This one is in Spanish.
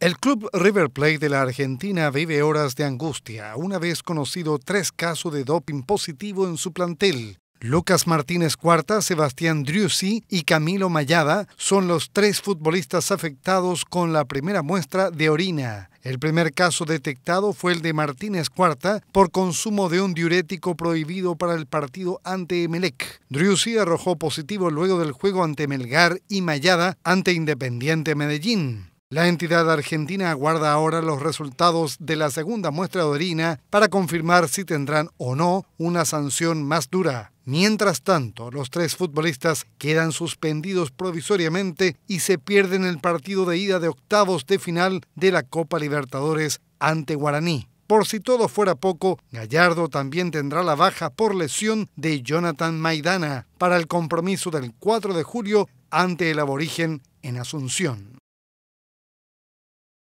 El club River Plate de la Argentina vive horas de angustia, una vez conocido tres casos de doping positivo en su plantel. Lucas Martínez Cuarta, Sebastián Driussi y Camilo Mayada son los tres futbolistas afectados con la primera muestra de orina. El primer caso detectado fue el de Martínez Cuarta por consumo de un diurético prohibido para el partido ante Emelec. Driussi arrojó positivo luego del juego ante Melgar y Mayada ante Independiente Medellín. La entidad argentina aguarda ahora los resultados de la segunda muestra de orina para confirmar si tendrán o no una sanción más dura. Mientras tanto, los tres futbolistas quedan suspendidos provisoriamente y se pierden el partido de ida de octavos de final de la Copa Libertadores ante Guaraní. Por si todo fuera poco, Gallardo también tendrá la baja por lesión de Jonathan Maidana para el compromiso del 4 de julio ante el aborigen en Asunción.